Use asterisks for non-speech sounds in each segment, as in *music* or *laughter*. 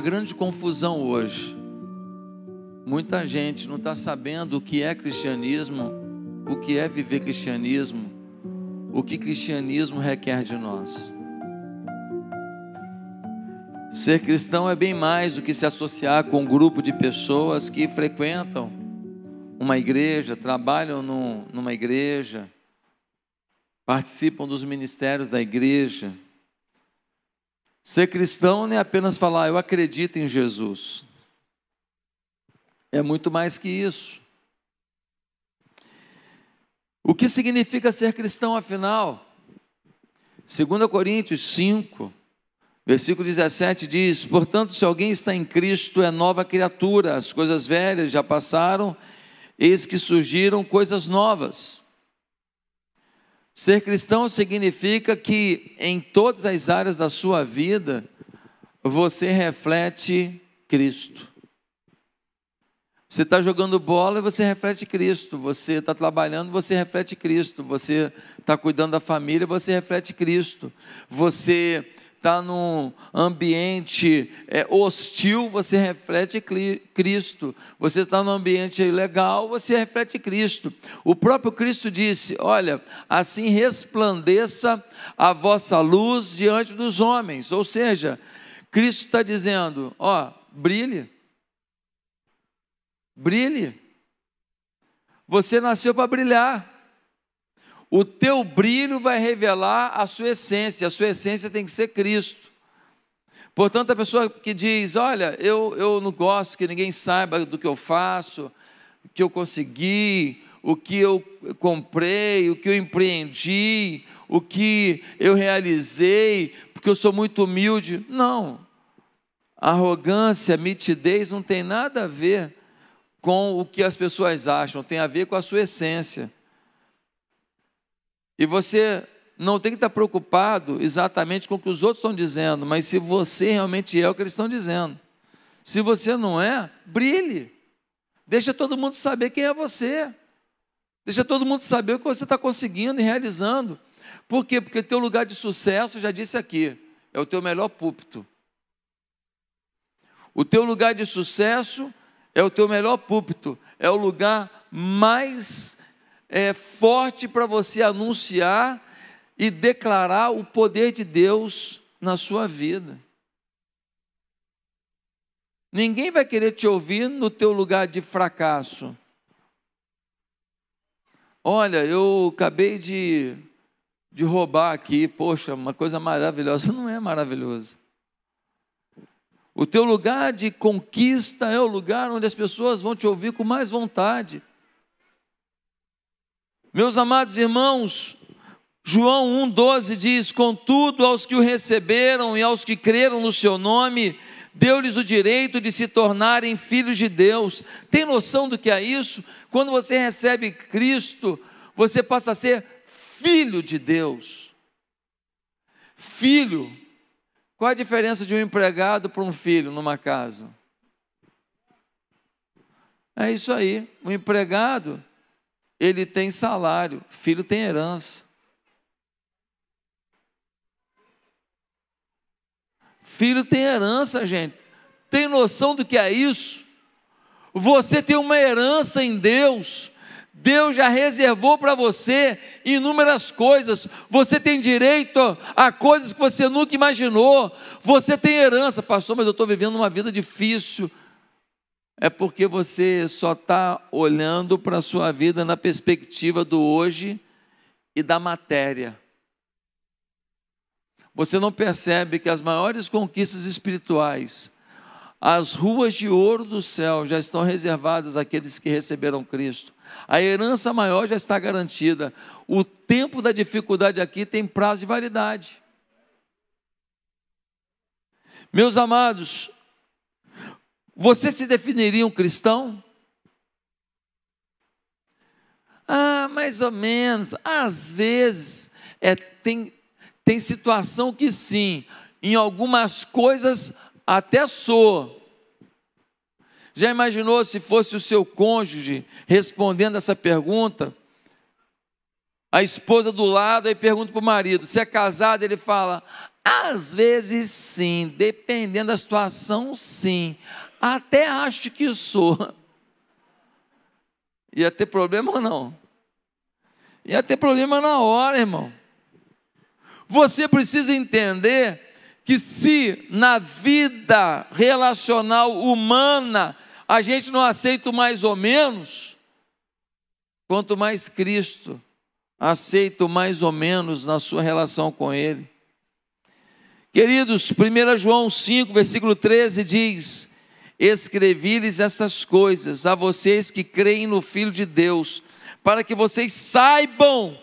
grande confusão hoje. Muita gente não está sabendo o que é cristianismo, o que é viver cristianismo, o que cristianismo requer de nós. Ser cristão é bem mais do que se associar com um grupo de pessoas que frequentam uma igreja, trabalham num, numa igreja, participam dos ministérios da igreja. Ser cristão não é apenas falar, eu acredito em Jesus. É muito mais que isso. O que significa ser cristão, afinal? 2 Coríntios 5, versículo 17 diz: Portanto, se alguém está em Cristo, é nova criatura, as coisas velhas já passaram, eis que surgiram coisas novas. Ser cristão significa que em todas as áreas da sua vida você reflete Cristo. Você está jogando bola e você reflete Cristo. Você está trabalhando, você reflete Cristo. Você está cuidando da família, você reflete Cristo. Você está num ambiente é, hostil, você reflete Cristo. Você está num ambiente ilegal você reflete Cristo. O próprio Cristo disse: Olha, assim resplandeça a vossa luz diante dos homens. Ou seja, Cristo está dizendo: Ó, brilhe, brilhe. Você nasceu para brilhar o teu brilho vai revelar a sua essência, a sua essência tem que ser Cristo. Portanto, a pessoa que diz: Olha, eu, eu não gosto que ninguém saiba do que eu faço, o que eu consegui, o que eu comprei, o que eu empreendi, o que eu realizei, porque eu sou muito humilde. Não. Arrogância, mitidez não tem nada a ver com o que as pessoas acham, tem a ver com a sua essência. E você não tem que estar preocupado exatamente com o que os outros estão dizendo, mas se você realmente é o que eles estão dizendo. Se você não é, brilhe. Deixa todo mundo saber quem é você. Deixa todo mundo saber o que você está conseguindo e realizando. Por quê? Porque teu lugar de sucesso, já disse aqui, é o teu melhor púlpito. O teu lugar de sucesso é o teu melhor púlpito, é o lugar mais é, forte para você anunciar e declarar o poder de Deus na sua vida. Ninguém vai querer te ouvir no teu lugar de fracasso. Olha, eu acabei de, de roubar aqui, poxa, uma coisa maravilhosa. *laughs* Não é maravilhoso. O teu lugar de conquista é o lugar onde as pessoas vão te ouvir com mais vontade. Meus amados irmãos, João 1,12 diz: Contudo, aos que o receberam e aos que creram no seu nome, deu-lhes o direito de se tornarem filhos de Deus. Tem noção do que é isso? Quando você recebe Cristo, você passa a ser filho de Deus. Filho. Qual a diferença de um empregado para um filho numa casa? É isso aí. O empregado ele tem salário, filho tem herança. Filho tem herança, gente. Tem noção do que é isso? Você tem uma herança em Deus. Deus já reservou para você inúmeras coisas. Você tem direito a coisas que você nunca imaginou. Você tem herança, pastor, mas eu estou vivendo uma vida difícil é porque você só está olhando para a sua vida na perspectiva do hoje e da matéria. Você não percebe que as maiores conquistas espirituais, as ruas de ouro do céu já estão reservadas àqueles que receberam Cristo. A herança maior já está garantida. O tempo da dificuldade aqui tem prazo de validade. Meus amados, você se definiria um cristão? Ah, mais ou menos. Às vezes, é, tem, tem situação que sim, em algumas coisas até sou. Já imaginou se fosse o seu cônjuge respondendo essa pergunta? A esposa do lado aí pergunta para o marido: se é casado? Ele fala: às vezes sim, dependendo da situação, sim. Até acho que sou. *laughs* Ia ter problema ou não? Ia ter problema na hora, irmão. Você precisa entender que se na vida relacional humana a gente não aceita mais ou menos, quanto mais Cristo aceita mais ou menos na sua relação com Ele. Queridos, 1 João 5, versículo 13 diz: escrevi-lhes estas coisas a vocês que creem no Filho de Deus, para que vocês saibam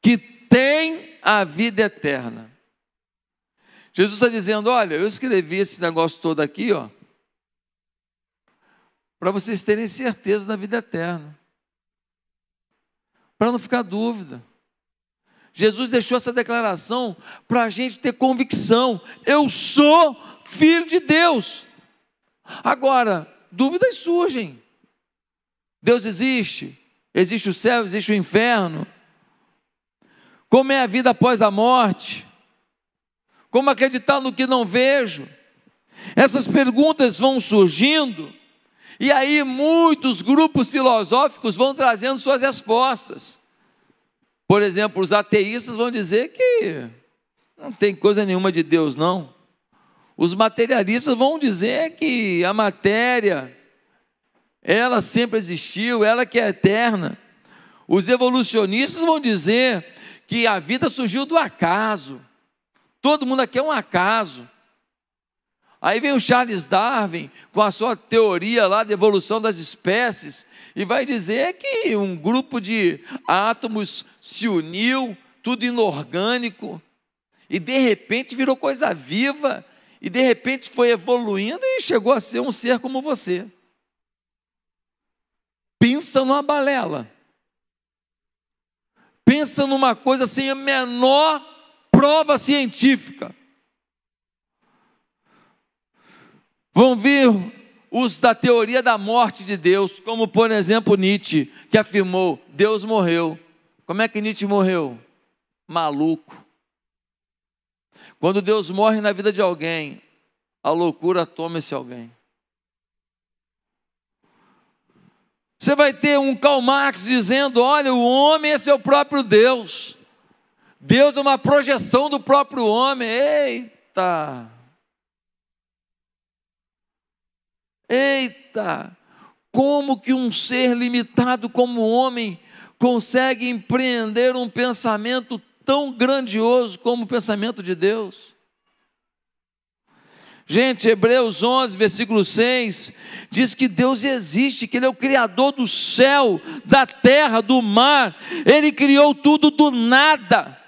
que têm a vida eterna. Jesus está dizendo: Olha, eu escrevi esse negócio todo aqui, ó, para vocês terem certeza da vida eterna, para não ficar dúvida. Jesus deixou essa declaração para a gente ter convicção: eu sou filho de Deus. Agora, dúvidas surgem. Deus existe? Existe o céu, existe o inferno? Como é a vida após a morte? Como acreditar no que não vejo? Essas perguntas vão surgindo, e aí muitos grupos filosóficos vão trazendo suas respostas. Por exemplo, os ateístas vão dizer que não tem coisa nenhuma de Deus, não. Os materialistas vão dizer que a matéria, ela sempre existiu, ela que é eterna. Os evolucionistas vão dizer que a vida surgiu do acaso. Todo mundo aqui é um acaso. Aí vem o Charles Darwin com a sua teoria lá de evolução das espécies e vai dizer que um grupo de átomos se uniu, tudo inorgânico, e de repente virou coisa viva e de repente foi evoluindo e chegou a ser um ser como você. Pensa numa balela. Pensa numa coisa sem a menor prova científica. Vão vir os da teoria da morte de Deus, como por exemplo Nietzsche, que afirmou: Deus morreu. Como é que Nietzsche morreu? Maluco. Quando Deus morre na vida de alguém, a loucura toma esse alguém. Você vai ter um Karl Marx dizendo: olha, o homem é seu próprio Deus. Deus é uma projeção do próprio homem. Eita! Eita! Como que um ser limitado como o homem consegue empreender um pensamento tão grandioso como o pensamento de Deus. Gente, Hebreus 11, versículo 6, diz que Deus existe, que Ele é o Criador do céu, da terra, do mar, Ele criou tudo do nada.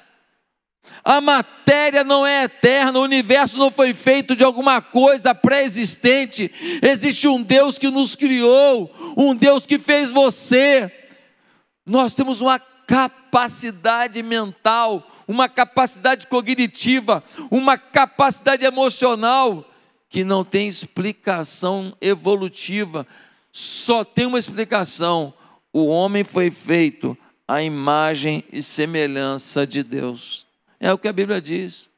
A matéria não é eterna, o universo não foi feito de alguma coisa pré-existente. Existe um Deus que nos criou, um Deus que fez você. Nós temos uma capa capacidade mental, uma capacidade cognitiva, uma capacidade emocional que não tem explicação evolutiva, só tem uma explicação: o homem foi feito à imagem e semelhança de Deus. É o que a Bíblia diz.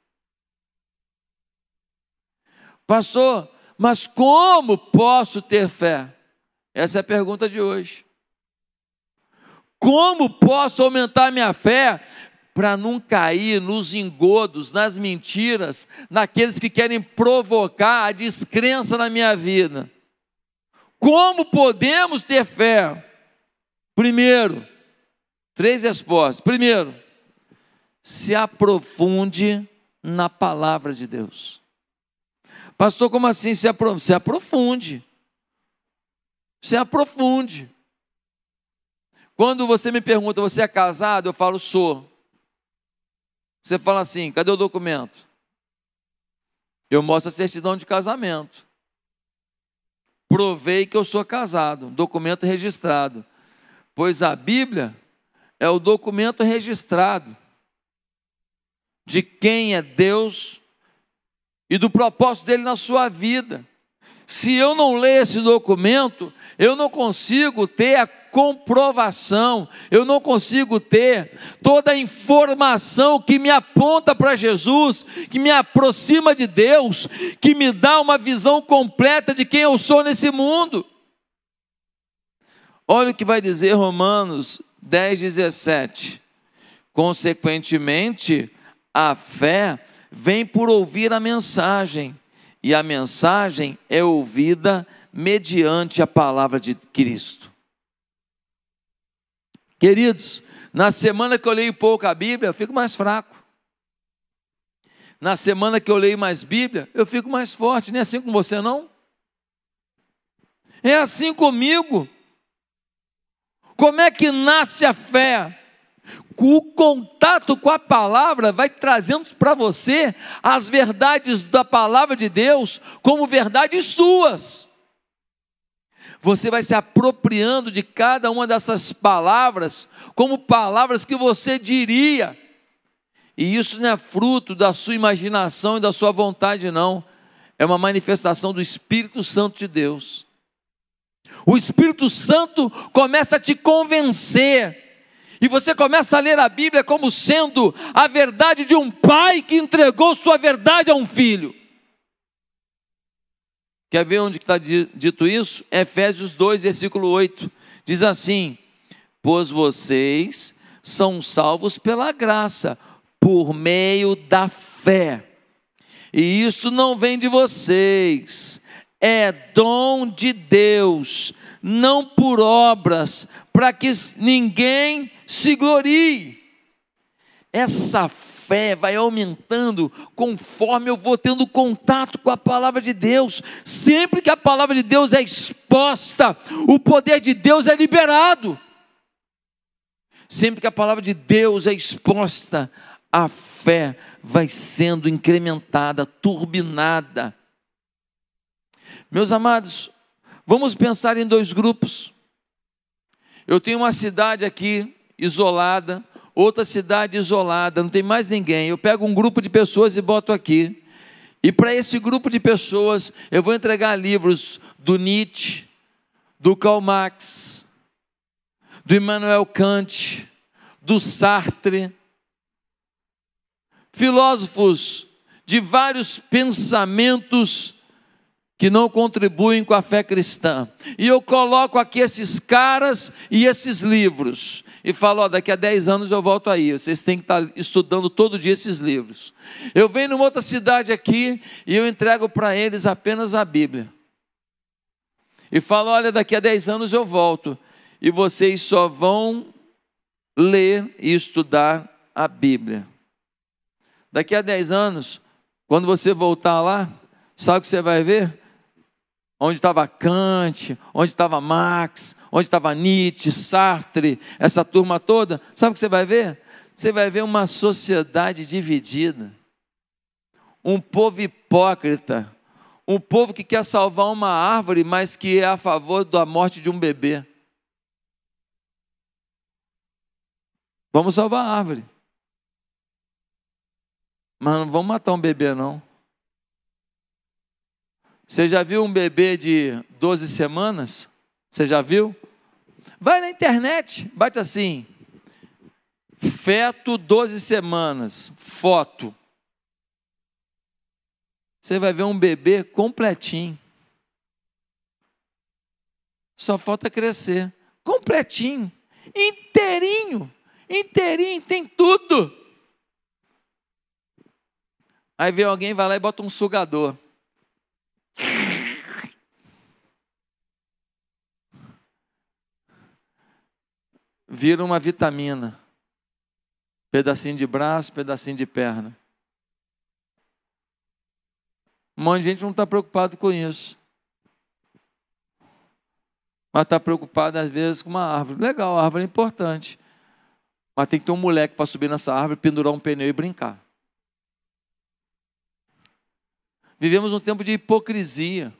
Pastor, mas como posso ter fé? Essa é a pergunta de hoje. Como posso aumentar minha fé para não cair nos engodos, nas mentiras, naqueles que querem provocar a descrença na minha vida? Como podemos ter fé? Primeiro, três respostas. Primeiro, se aprofunde na palavra de Deus. Pastor, como assim se aprofunde? Se aprofunde. Se aprofunde. Quando você me pergunta, você é casado? Eu falo, sou. Você fala assim, cadê o documento? Eu mostro a certidão de casamento. Provei que eu sou casado, documento registrado. Pois a Bíblia é o documento registrado de quem é Deus e do propósito dele na sua vida. Se eu não ler esse documento, eu não consigo ter a comprovação, eu não consigo ter toda a informação que me aponta para Jesus, que me aproxima de Deus, que me dá uma visão completa de quem eu sou nesse mundo. Olha o que vai dizer Romanos 10, 17. Consequentemente, a fé vem por ouvir a mensagem, e a mensagem é ouvida mediante a palavra de Cristo. Queridos, na semana que eu leio pouco a Bíblia, eu fico mais fraco. Na semana que eu leio mais Bíblia, eu fico mais forte. Não é assim com você, não? É assim comigo. Como é que nasce a fé? O contato com a palavra vai trazendo para você as verdades da palavra de Deus como verdades suas. Você vai se apropriando de cada uma dessas palavras como palavras que você diria. E isso não é fruto da sua imaginação e da sua vontade, não. É uma manifestação do Espírito Santo de Deus. O Espírito Santo começa a te convencer. E você começa a ler a Bíblia como sendo a verdade de um pai que entregou sua verdade a um filho. Quer ver onde está dito isso? Efésios 2, versículo 8. Diz assim: Pois vocês são salvos pela graça, por meio da fé. E isso não vem de vocês, é dom de Deus, não por obras, para que ninguém se glorie. Essa fé fé vai aumentando conforme eu vou tendo contato com a palavra de Deus. Sempre que a palavra de Deus é exposta, o poder de Deus é liberado. Sempre que a palavra de Deus é exposta, a fé vai sendo incrementada, turbinada. Meus amados, vamos pensar em dois grupos. Eu tenho uma cidade aqui isolada, outra cidade isolada, não tem mais ninguém. Eu pego um grupo de pessoas e boto aqui. E para esse grupo de pessoas, eu vou entregar livros do Nietzsche, do Karl Marx, do Immanuel Kant, do Sartre, filósofos de vários pensamentos que não contribuem com a fé cristã. E eu coloco aqui esses caras e esses livros e falo: daqui a 10 anos eu volto aí. Vocês têm que estar estudando todo dia esses livros. Eu venho numa outra cidade aqui e eu entrego para eles apenas a Bíblia. E falo: olha, daqui a 10 anos eu volto. E vocês só vão ler e estudar a Bíblia. Daqui a 10 anos, quando você voltar lá, sabe o que você vai ver? onde estava Kant, onde estava Marx, onde estava Nietzsche, Sartre, essa turma toda, sabe o que você vai ver? Você vai ver uma sociedade dividida, um povo hipócrita, um povo que quer salvar uma árvore, mas que é a favor da morte de um bebê. Vamos salvar a árvore. Mas não vamos matar um bebê, não. Você já viu um bebê de 12 semanas? Você já viu? Vai na internet, bate assim: feto 12 semanas, foto. Você vai ver um bebê completinho. Só falta crescer. Completinho, inteirinho, inteirinho, tem tudo. Aí vem alguém, vai lá e bota um sugador. vira uma vitamina. Pedacinho de braço, pedacinho de perna. Um monte de gente não está preocupado com isso. Mas está preocupado, às vezes, com uma árvore. Legal, a árvore é importante. Mas tem que ter um moleque para subir nessa árvore, pendurar um pneu e brincar. Vivemos um tempo de hipocrisia.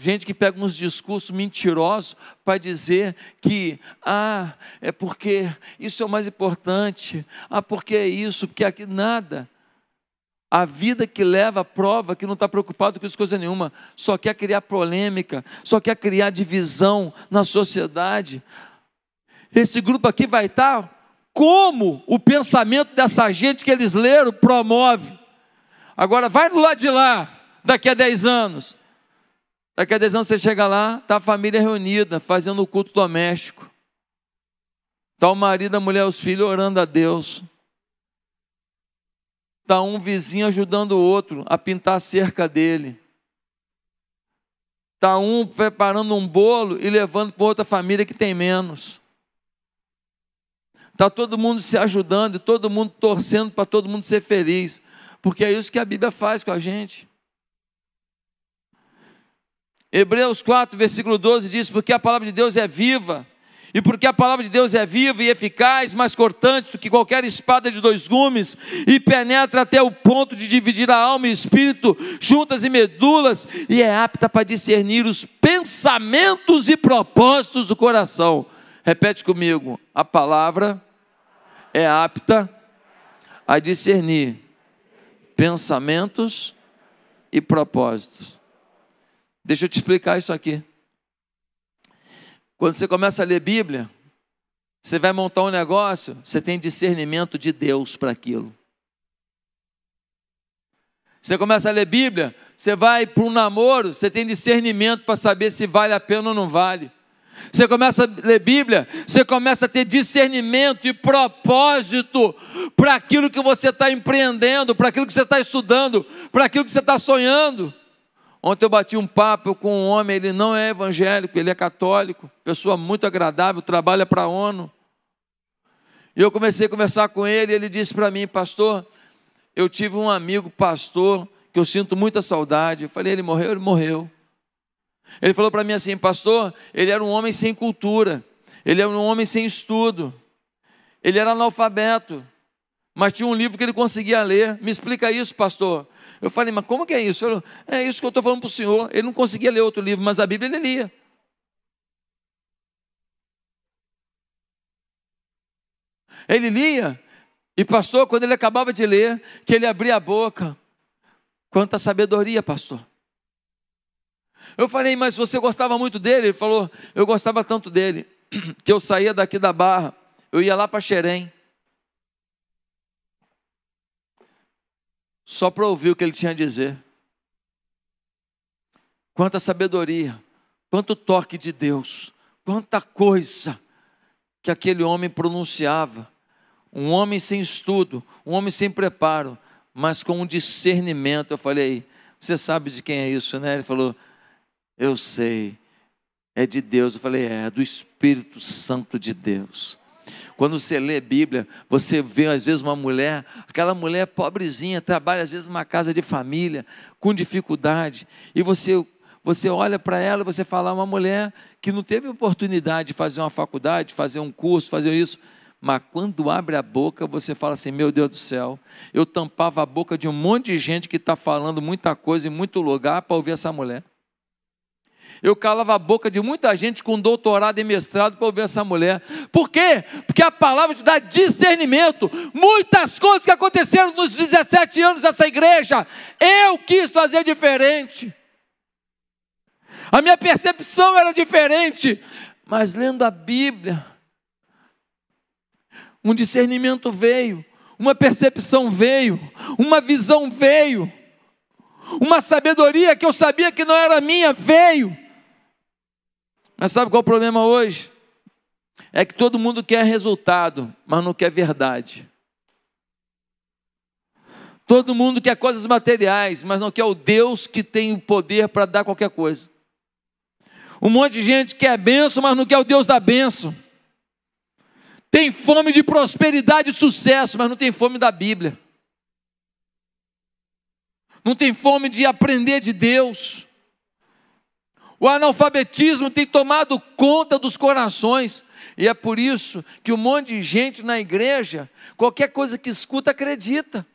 Gente que pega uns discursos mentirosos para dizer que, ah, é porque isso é o mais importante, ah, porque é isso, porque é aqui nada. A vida que leva a prova que não está preocupado com isso, coisa nenhuma, só quer criar polêmica, só quer criar divisão na sociedade. Esse grupo aqui vai estar tá como o pensamento dessa gente que eles leram promove. Agora, vai do lado de lá, daqui a 10 anos. Daqui a 10 anos você chega lá, está a família reunida, fazendo o culto doméstico. Está o marido, a mulher, os filhos orando a Deus. Está um vizinho ajudando o outro a pintar a cerca dele. Está um preparando um bolo e levando para outra família que tem menos. Está todo mundo se ajudando e todo mundo torcendo para todo mundo ser feliz. Porque é isso que a Bíblia faz com a gente. Hebreus 4, versículo 12 diz: Porque a palavra de Deus é viva, e porque a palavra de Deus é viva e eficaz, mais cortante do que qualquer espada de dois gumes, e penetra até o ponto de dividir a alma e espírito, juntas e medulas, e é apta para discernir os pensamentos e propósitos do coração. Repete comigo: a palavra é apta a discernir pensamentos e propósitos Deixa eu te explicar isso aqui. Quando você começa a ler Bíblia, você vai montar um negócio, você tem discernimento de Deus para aquilo. Você começa a ler Bíblia, você vai para um namoro, você tem discernimento para saber se vale a pena ou não vale. Você começa a ler Bíblia, você começa a ter discernimento e propósito para aquilo que você está empreendendo, para aquilo que você está estudando, para aquilo que você está sonhando. Ontem eu bati um papo com um homem, ele não é evangélico, ele é católico, pessoa muito agradável, trabalha para a ONU. E eu comecei a conversar com ele, e ele disse para mim, pastor, eu tive um amigo pastor que eu sinto muita saudade. Eu falei, ele morreu? Ele morreu. Ele falou para mim assim, pastor, ele era um homem sem cultura, ele era um homem sem estudo, ele era analfabeto, mas tinha um livro que ele conseguia ler. Me explica isso, pastor. Eu falei, mas como que é isso? Ele, é isso que eu estou falando para o senhor. Ele não conseguia ler outro livro, mas a Bíblia ele lia. Ele lia, e pastor, quando ele acabava de ler, que ele abria a boca. Quanta sabedoria, pastor. Eu falei, mas você gostava muito dele? Ele falou, eu gostava tanto dele, *clears throat* que eu saía daqui da barra, eu ia lá para Xerém. só para ouvir o que ele tinha a dizer. Quanta sabedoria, quanto toque de Deus, quanta coisa que aquele homem pronunciava. Um homem sem estudo, um homem sem preparo, mas com um discernimento. Eu falei, você sabe de quem é isso, né? Ele falou, eu sei, é de Deus. Eu falei, é, é do Espírito Santo de Deus. Quando você lê Bíblia, você vê às vezes uma mulher, aquela mulher pobrezinha, trabalha às vezes numa casa de família, com dificuldade, e você você olha para ela, você fala ah, uma mulher que não teve oportunidade de fazer uma faculdade, fazer um curso, fazer isso, mas quando abre a boca, você fala assim: meu Deus do céu, eu tampava a boca de um monte de gente que está falando muita coisa em muito lugar para ouvir essa mulher. Eu calava a boca de muita gente com doutorado e mestrado para ouvir essa mulher. Por quê? Porque a palavra te dá discernimento. Muitas coisas que aconteceram nos 17 anos dessa igreja, eu quis fazer diferente. A minha percepção era diferente, mas lendo a Bíblia, um discernimento veio, uma percepção veio, uma visão veio, uma sabedoria que eu sabia que não era minha veio mas sabe qual é o problema hoje? É que todo mundo quer resultado, mas não quer verdade. Todo mundo quer coisas materiais, mas não quer o Deus que tem o poder para dar qualquer coisa. Um monte de gente quer benção, mas não quer o Deus da benção. Tem fome de prosperidade e sucesso, mas não tem fome da Bíblia. Não tem fome de aprender de Deus. O analfabetismo tem tomado conta dos corações. E é por isso que um monte de gente na igreja, qualquer coisa que escuta, acredita.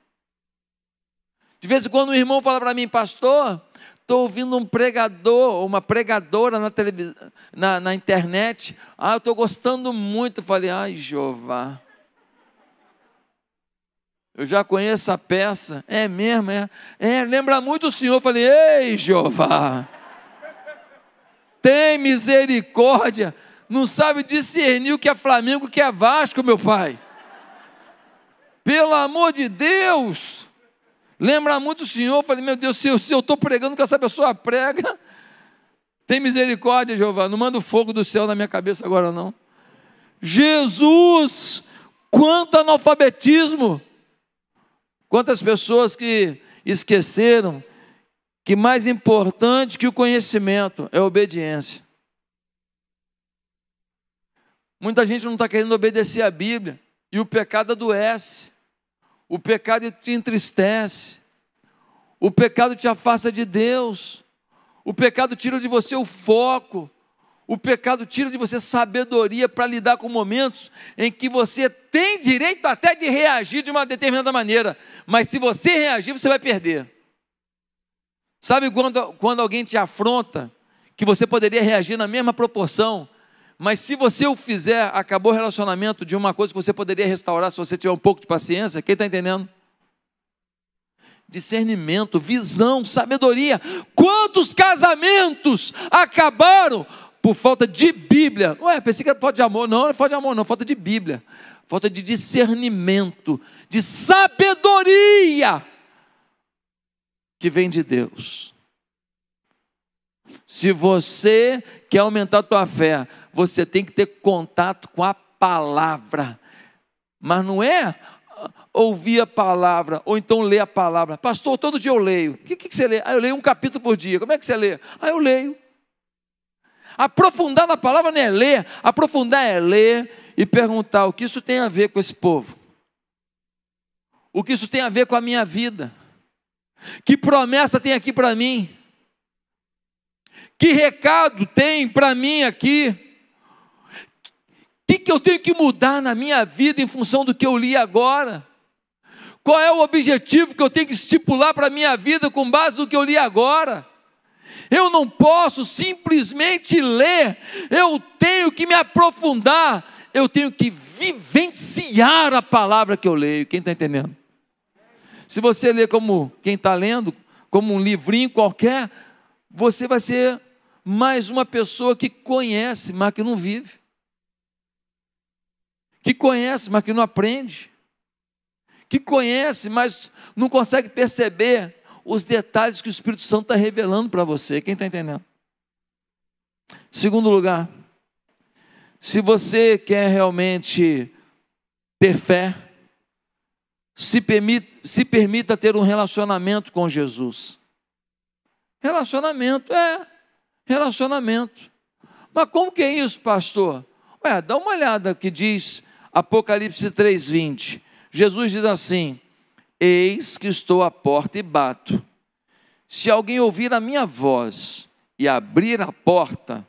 De vez em quando um irmão fala para mim, pastor, estou ouvindo um pregador, uma pregadora na, televis... na, na internet. Ah, eu estou gostando muito. Eu falei, ai, Jeová. Eu já conheço a peça. É mesmo, é. É, lembra muito o senhor. Eu falei, ei, Jeová tem misericórdia. Não sabe discernir o que é Flamengo, o que é Vasco, meu pai. Pelo amor de Deus. Lembra muito o Senhor, eu falei, meu Deus, se eu estou pregando que essa pessoa prega, tem misericórdia, Jeová, não manda o fogo do céu na minha cabeça agora não. Jesus, quanto analfabetismo! Quantas pessoas que esqueceram que mais importante que o conhecimento é a obediência. Muita gente não está querendo obedecer à Bíblia e o pecado adoece, o pecado te entristece, o pecado te afasta de Deus, o pecado tira de você o foco, o pecado tira de você sabedoria para lidar com momentos em que você tem direito até de reagir de uma determinada maneira, mas se você reagir, você vai perder. Sabe quando, quando alguém te afronta, que você poderia reagir na mesma proporção, mas se você o fizer, acabou o relacionamento de uma coisa que você poderia restaurar se você tiver um pouco de paciência. Quem está entendendo? Discernimento, visão, sabedoria. Quantos casamentos acabaram por falta de Bíblia? Ué, pensei que era falta de amor. Não, não é falta de amor, não, é falta de Bíblia. Falta de discernimento, de sabedoria que vem de Deus. Se você quer aumentar a tua fé, você tem que ter contato com a palavra. Mas não é ah, ouvir a palavra, ou então ler a palavra. Pastor, todo dia eu leio. O que, que você lê? Ah, eu leio um capítulo por dia. Como é que você lê? Ah, eu leio. Aprofundar na palavra não é ler, aprofundar é ler e perguntar o que isso tem a ver com esse povo, o que isso tem a ver com a minha vida que promessa tem aqui para mim? Que recado tem para mim aqui? O que, que eu tenho que mudar na minha vida em função do que eu li agora? Qual é o objetivo que eu tenho que estipular para a minha vida com base no que eu li agora? Eu não posso simplesmente ler, eu tenho que me aprofundar, eu tenho que vivenciar a palavra que eu leio. Quem está entendendo? Se você ler como quem está lendo, como um livrinho qualquer, você vai ser mais uma pessoa que conhece, mas que não vive. Que conhece, mas que não aprende. Que conhece, mas não consegue perceber os detalhes que o Espírito Santo está revelando para você. Quem está entendendo? Segundo lugar, se você quer realmente ter fé, se permita, se permita ter um relacionamento com Jesus. Relacionamento, é, relacionamento. Mas como que é isso, pastor? Ué, dá uma olhada que diz Apocalipse 3:20. Jesus diz assim: Eis que estou à porta e bato. Se alguém ouvir a minha voz e abrir a porta,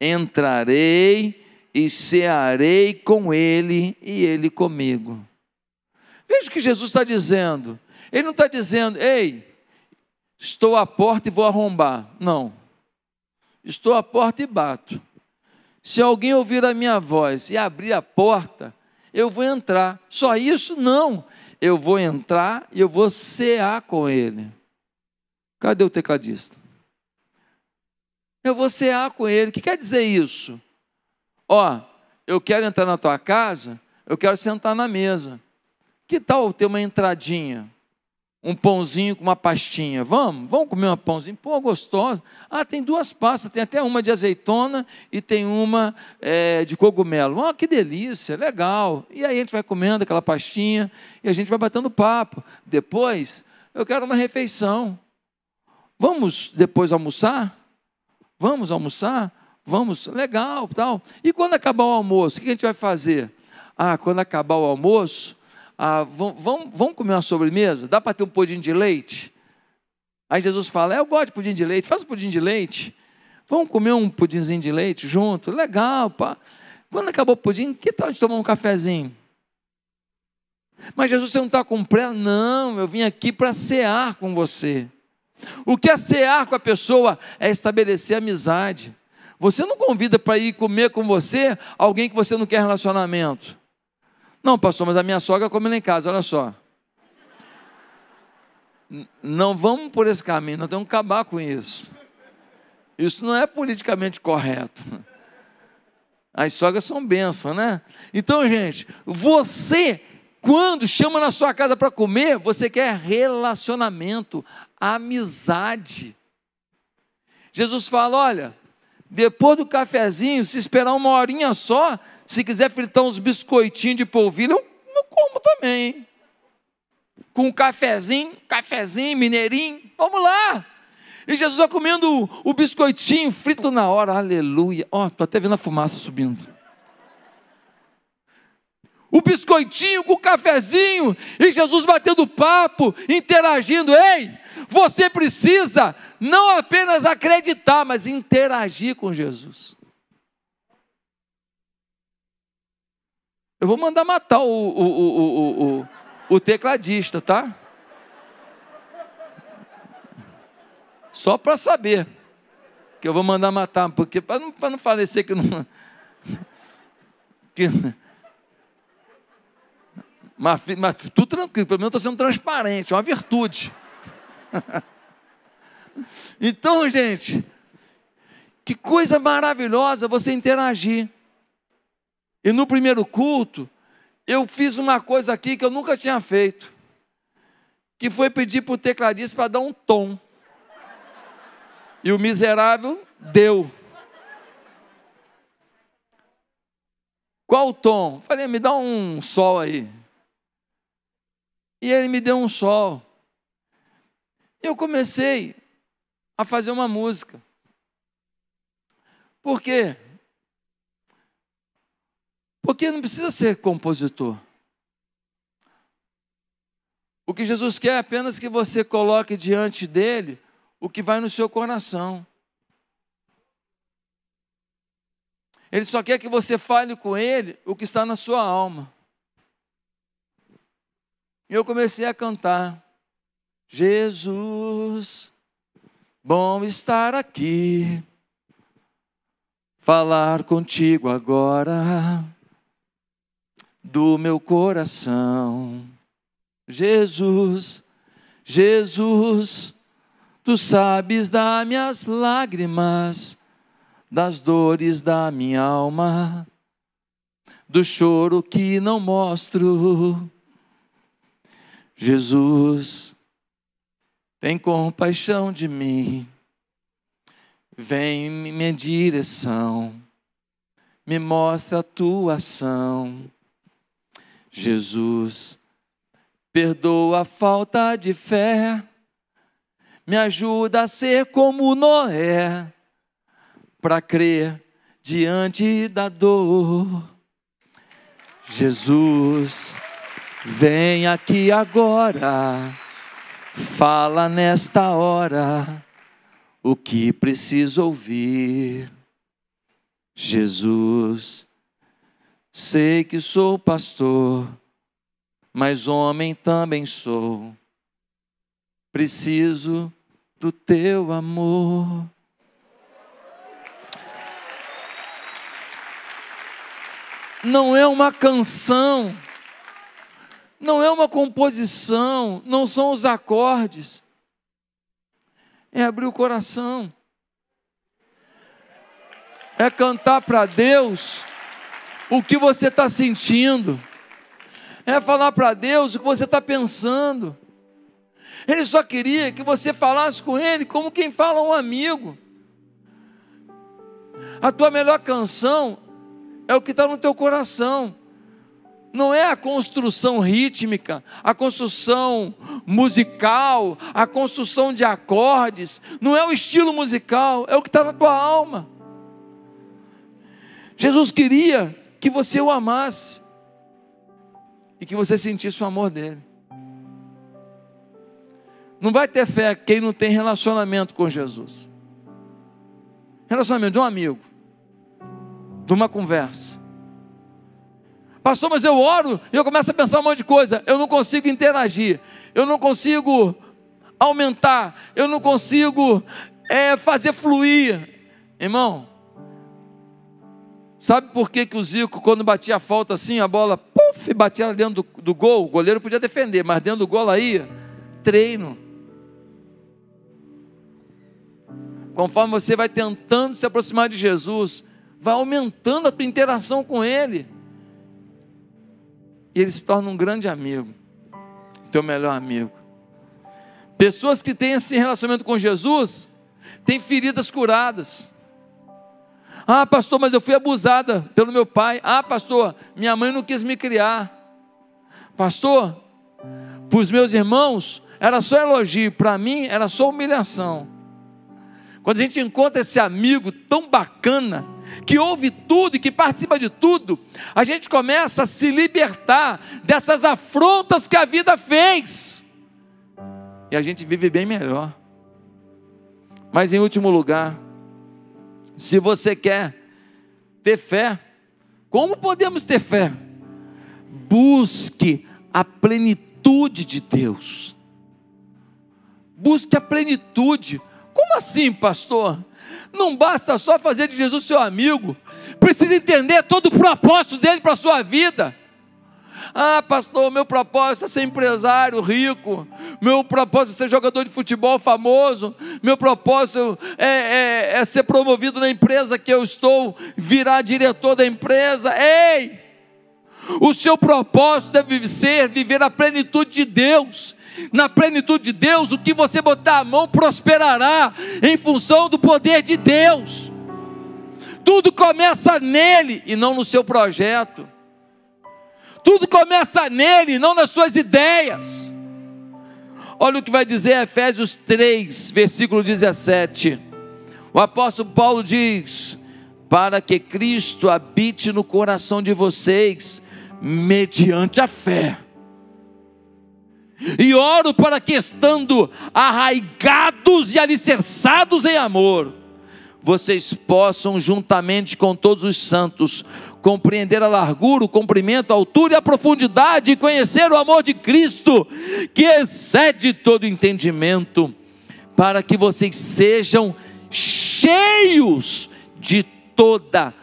entrarei e cearei com ele e ele comigo. Veja o que Jesus está dizendo. Ele não está dizendo, ei, estou à porta e vou arrombar. Não. Estou à porta e bato. Se alguém ouvir a minha voz e abrir a porta, eu vou entrar. Só isso? Não. Eu vou entrar e eu vou cear com ele. Cadê o tecladista? Eu vou cear com ele. O que quer dizer isso? Ó, eu quero entrar na tua casa, eu quero sentar na mesa. Que tal ter uma entradinha? Um pãozinho com uma pastinha. Vamos? Vamos comer uma pãozinho? Pô, gostosa. Ah, tem duas pastas. Tem até uma de azeitona e tem uma é, de cogumelo. Ah, que delícia, legal. E aí a gente vai comendo aquela pastinha e a gente vai batendo papo. Depois, eu quero uma refeição. Vamos depois almoçar? Vamos almoçar? Vamos, legal, tal. E quando acabar o almoço, o que a gente vai fazer? Ah, quando acabar o almoço, ah, vamos, vamos, comer uma sobremesa? Dá para ter um pudim de leite? Aí Jesus fala: é, Eu gosto de pudim de leite, faz um pudim de leite. Vamos comer um pudinzinho de leite junto? Legal, pá. Quando acabou o pudim, que tal de tomar um cafezinho? Mas Jesus, você não está com pressa? Não, eu vim aqui para cear com você. O que é cear com a pessoa é estabelecer amizade. Você não convida para ir comer com você alguém que você não quer relacionamento. Não, pastor, mas a minha sogra come lá em casa, olha só. Não vamos por esse caminho, nós temos que acabar com isso. Isso não é politicamente correto. As sogras são bênçãos, né? Então, gente, você, quando chama na sua casa para comer, você quer relacionamento, amizade. Jesus fala: olha, depois do cafezinho, se esperar uma horinha só, se quiser fritar uns biscoitinhos de polvilho, eu, não como também. Hein? Com um cafezinho, cafezinho, mineirinho, vamos lá. E Jesus vai comendo o, o biscoitinho frito na hora, aleluia. Ó, oh, estou até vendo a fumaça subindo o biscoitinho com o cafezinho, e Jesus batendo papo, interagindo, ei, você precisa não apenas acreditar, mas interagir com Jesus. Eu vou mandar matar o, o, o, o, tecladista, tá? Só para saber que eu vou mandar matar, porque para não, pra não parecer que não. Que, mas, mas tudo tranquilo, pelo menos estou sendo transparente, é uma virtude. *laughs* então, gente, que coisa maravilhosa você interagir. E no primeiro culto, eu fiz uma coisa aqui que eu nunca tinha feito, que foi pedir para o tecladista para dar um tom. E o miserável deu. Qual o tom? Falei, me dá um sol aí. E ele me deu um sol eu comecei a fazer uma música. Por quê? Porque não precisa ser compositor. O que Jesus quer é apenas que você coloque diante dele o que vai no seu coração. Ele só quer que você fale com ele o que está na sua alma. E eu comecei a cantar. Jesus, bom estar aqui, falar contigo agora do meu coração. Jesus, Jesus, tu sabes das minhas lágrimas, das dores da minha alma, do choro que não mostro. Jesus, tem compaixão de mim, vem em minha direção, me mostra a tua ação. Jesus, perdoa a falta de fé, me ajuda a ser como Noé, para crer diante da dor. Jesus, vem aqui agora Fala nesta hora o que preciso ouvir. Jesus, sei que sou pastor, mas homem também sou. Preciso do teu amor. Não é uma canção não é uma composição, não são os acordes. É abrir o coração. É cantar para Deus o que você está sentindo. É falar para Deus o que você está pensando. Ele só queria que você falasse com Ele como quem fala um amigo. A tua melhor canção é o que está no teu coração não é a construção rítmica, a construção musical, a construção de acordes, não é o estilo musical, é o que está na tua alma. Jesus queria que você o amasse e que você sentisse o amor dele. Não vai ter fé quem não tem relacionamento com Jesus. Relacionamento de um amigo, de uma conversa Pastor, mas eu oro e eu começo a pensar um monte de coisa. Eu não consigo interagir, eu não consigo aumentar, eu não consigo é, fazer fluir. Irmão, sabe por que, que o Zico, quando batia a falta assim, a bola, puf, batia lá dentro do, do gol? O goleiro podia defender, mas dentro do gol aí, Treino. Conforme você vai tentando se aproximar de Jesus, vai aumentando a tua interação com Ele e ele se torna um grande amigo, teu melhor amigo. Pessoas que têm esse relacionamento com Jesus têm feridas curadas. Ah, pastor, mas eu fui abusada pelo meu pai. Ah, pastor, minha mãe não quis me criar. Pastor, para os meus irmãos era só elogio, para mim era só humilhação. Quando a gente encontra esse amigo tão bacana, que ouve tudo e que participa de tudo, a gente começa a se libertar dessas afrontas que a vida fez. E a gente vive bem melhor. Mas em último lugar, se você quer ter fé, como podemos ter fé? Busque a plenitude de Deus. Busque a plenitude assim, pastor? Não basta só fazer de Jesus seu amigo, precisa entender todo o propósito dele para a sua vida. Ah, pastor, meu propósito é ser empresário rico, meu propósito é ser jogador de futebol famoso, meu propósito é, é, é ser promovido na empresa que eu estou, virar diretor da empresa. Ei! O seu propósito deve é ser viver a plenitude de Deus, na plenitude de Deus, o que você botar a mão prosperará em função do poder de Deus. Tudo começa nele e não no seu projeto. Tudo começa nele, e não nas suas ideias. Olha o que vai dizer Efésios 3, versículo 17. O apóstolo Paulo diz: Para que Cristo habite no coração de vocês, mediante a fé e oro para que, estando arraigados e alicerçados em amor, vocês possam, juntamente com todos os santos, compreender a largura, o comprimento, a altura e a profundidade, e conhecer o amor de Cristo, que excede todo entendimento, para que vocês sejam cheios de toda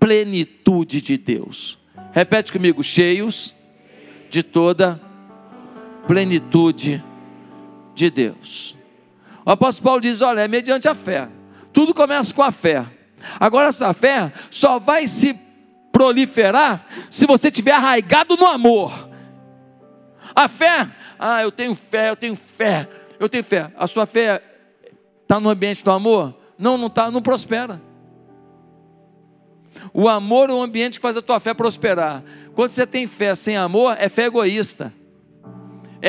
plenitude de Deus. Repete comigo: cheios de toda plenitude plenitude de Deus. O apóstolo Paulo diz: olha, é mediante a fé. Tudo começa com a fé. Agora, essa fé só vai se proliferar se você tiver arraigado no amor. A fé, ah, eu tenho fé, eu tenho fé, eu tenho fé. A sua fé está no ambiente do amor? Não, não está, não prospera. O amor é o ambiente que faz a tua fé prosperar. Quando você tem fé sem amor, é fé egoísta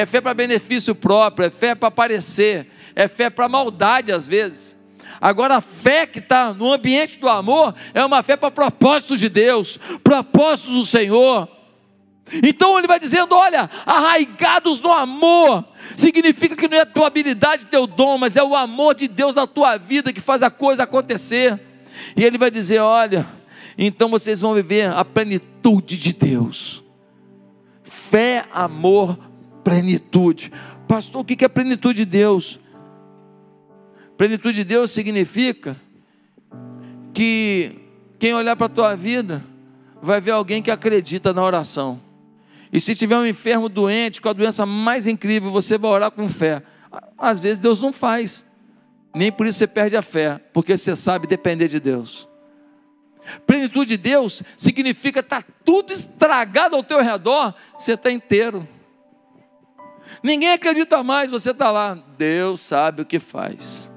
é fé para benefício próprio, é fé para aparecer, é fé para maldade às vezes. Agora, a fé que está no ambiente do amor é uma fé para propósitos de Deus, propósitos do Senhor. Então ele vai dizendo: olha, arraigados no amor, significa que não é a tua habilidade, teu dom, mas é o amor de Deus na tua vida que faz a coisa acontecer. E ele vai dizer: olha, então vocês vão viver a plenitude de Deus. Fé, amor, plenitude. Pastor, o que é plenitude de Deus? Plenitude de Deus significa que quem olhar para a tua vida vai ver alguém que acredita na oração. E se tiver um enfermo doente com a doença mais incrível, você vai orar com fé. Às vezes Deus não faz. Nem por isso você perde a fé, porque você sabe depender de Deus. Plenitude de Deus significa estar tá tudo estragado ao teu redor, você está inteiro. Ninguém acredita mais, você está lá. Deus sabe o que faz.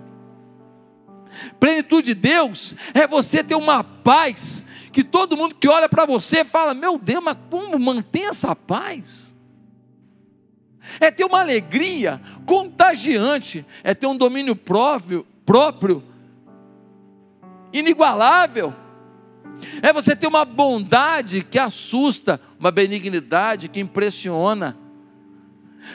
Plenitude de Deus é você ter uma paz que todo mundo que olha para você fala: Meu Deus, mas como mantém essa paz? É ter uma alegria contagiante, é ter um domínio próprio, próprio inigualável. É você ter uma bondade que assusta, uma benignidade que impressiona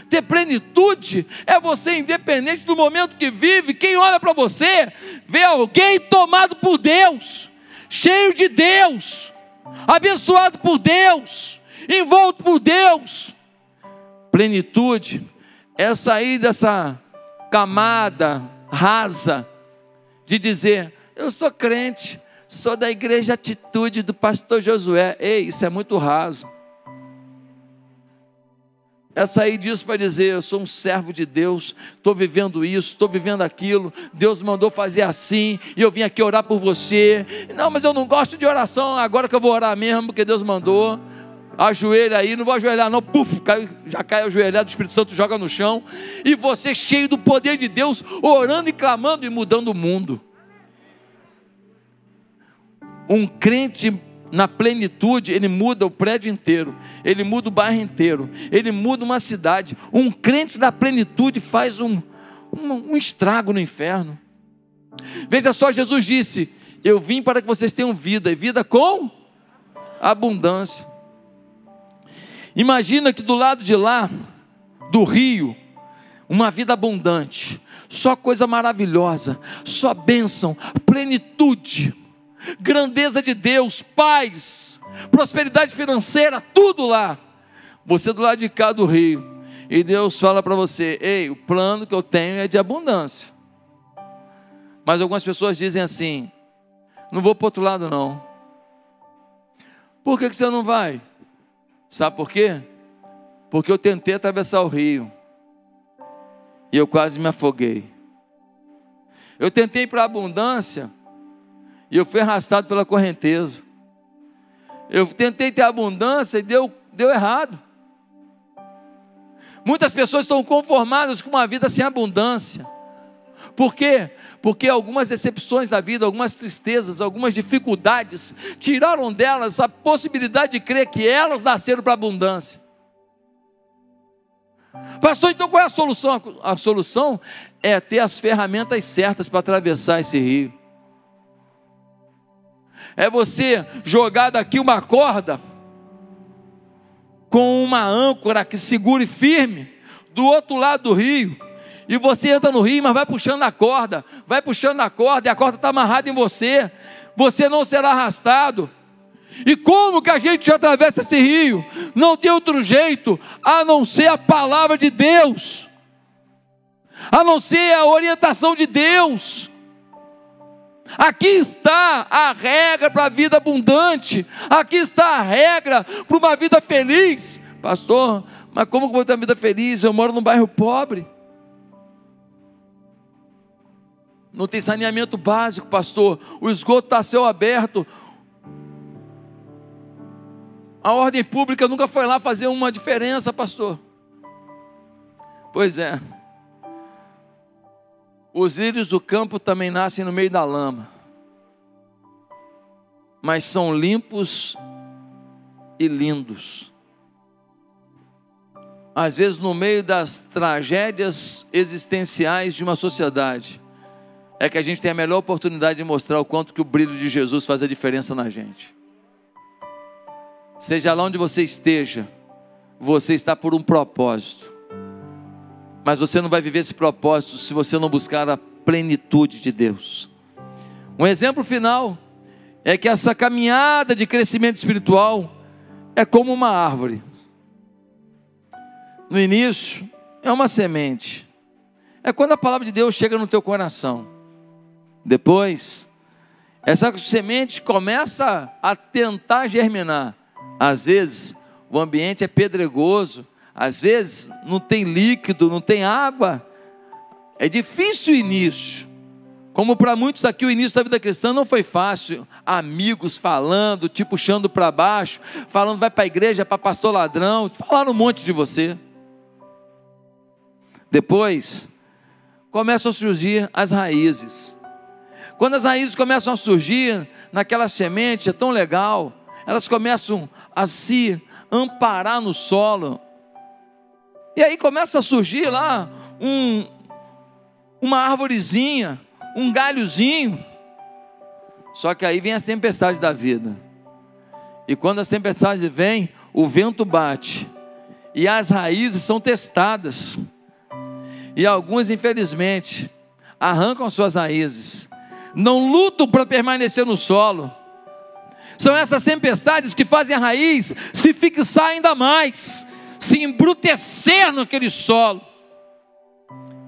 ter plenitude é você, independente do momento que vive, quem olha para você, vê alguém tomado por Deus, cheio de Deus, abençoado por Deus, envolto por Deus. Plenitude é sair dessa camada rasa de dizer: eu sou crente, sou da igreja Atitude do pastor Josué. Ei, isso é muito raso. É sair disso para dizer: eu sou um servo de Deus, estou vivendo isso, estou vivendo aquilo, Deus mandou fazer assim, e eu vim aqui orar por você. Não, mas eu não gosto de oração, agora que eu vou orar mesmo, porque Deus mandou. Ajoelha aí, não vou ajoelhar, não, puf, cai, já cai ajoelhado, o Espírito Santo joga no chão, e você cheio do poder de Deus, orando e clamando e mudando o mundo. Um crente na plenitude, ele muda o prédio inteiro, ele muda o bairro inteiro, ele muda uma cidade. Um crente da plenitude faz um, um, um estrago no inferno. Veja só, Jesus disse: Eu vim para que vocês tenham vida, e vida com abundância. Imagina que do lado de lá, do rio, uma vida abundante, só coisa maravilhosa, só bênção, plenitude grandeza de Deus, paz, prosperidade financeira, tudo lá. Você é do lado de cá do rio. E Deus fala para você: ei, o plano que eu tenho é de abundância. Mas algumas pessoas dizem assim: não vou para outro lado, não. Por que, que você não vai? Sabe por quê? Porque eu tentei atravessar o rio e eu quase me afoguei. Eu tentei para a abundância e eu fui arrastado pela correnteza. Eu tentei ter abundância e deu, deu errado. Muitas pessoas estão conformadas com uma vida sem abundância. Por quê? Porque algumas decepções da vida, algumas tristezas, algumas dificuldades tiraram delas a possibilidade de crer que elas nasceram para abundância. Pastor, então qual é a solução? A solução é ter as ferramentas certas para atravessar esse rio é você jogar daqui uma corda com uma âncora que segure firme do outro lado do rio. E você entra no rio, mas vai puxando a corda, vai puxando a corda, e a corda está amarrada em você. Você não será arrastado. E como que a gente atravessa esse rio? Não tem outro jeito a não ser a palavra de Deus, a não ser a orientação de Deus. Aqui está a regra para a vida abundante. Aqui está a regra para uma vida feliz. Pastor, mas como vou ter uma vida feliz? Eu moro num bairro pobre. Não tem saneamento básico, pastor. O esgoto está a céu aberto. A ordem pública nunca foi lá fazer uma diferença, pastor. Pois é. Os lírios do campo também nascem no meio da lama, mas são limpos e lindos. Às vezes, no meio das tragédias existenciais de uma sociedade, é que a gente tem a melhor oportunidade de mostrar o quanto que o brilho de Jesus faz a diferença na gente. Seja lá onde você esteja, você está por um propósito. Mas você não vai viver esse propósito se você não buscar a plenitude de Deus. Um exemplo final é que essa caminhada de crescimento espiritual é como uma árvore. No início, é uma semente. É quando a palavra de Deus chega no teu coração. Depois, essa semente começa a tentar germinar. Às vezes, o ambiente é pedregoso, às vezes não tem líquido, não tem água. É difícil o início. Como para muitos aqui o início da vida cristã não foi fácil. Amigos falando, te puxando para baixo, falando vai para a igreja, para pastor ladrão, falaram um monte de você. Depois começam a surgir as raízes. Quando as raízes começam a surgir naquela semente, é tão legal, elas começam a se amparar no solo, e aí começa a surgir lá um, uma árvorezinha, um galhozinho. Só que aí vem a tempestade da vida. E quando as tempestades vêm, o vento bate. E as raízes são testadas. E alguns, infelizmente, arrancam suas raízes. Não lutam para permanecer no solo. São essas tempestades que fazem a raiz se fixar ainda mais se embrutecer naquele solo.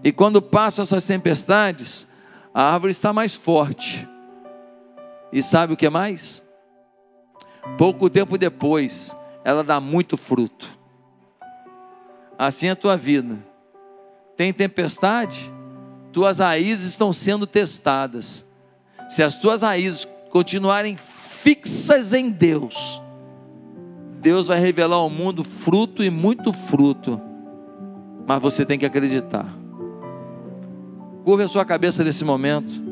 E quando passam essas tempestades, a árvore está mais forte. E sabe o que é mais? Pouco tempo depois, ela dá muito fruto. Assim é a tua vida. Tem tempestade? Tuas raízes estão sendo testadas. Se as tuas raízes continuarem fixas em Deus, Deus vai revelar ao mundo fruto e muito fruto. Mas você tem que acreditar. Curve a sua cabeça nesse momento.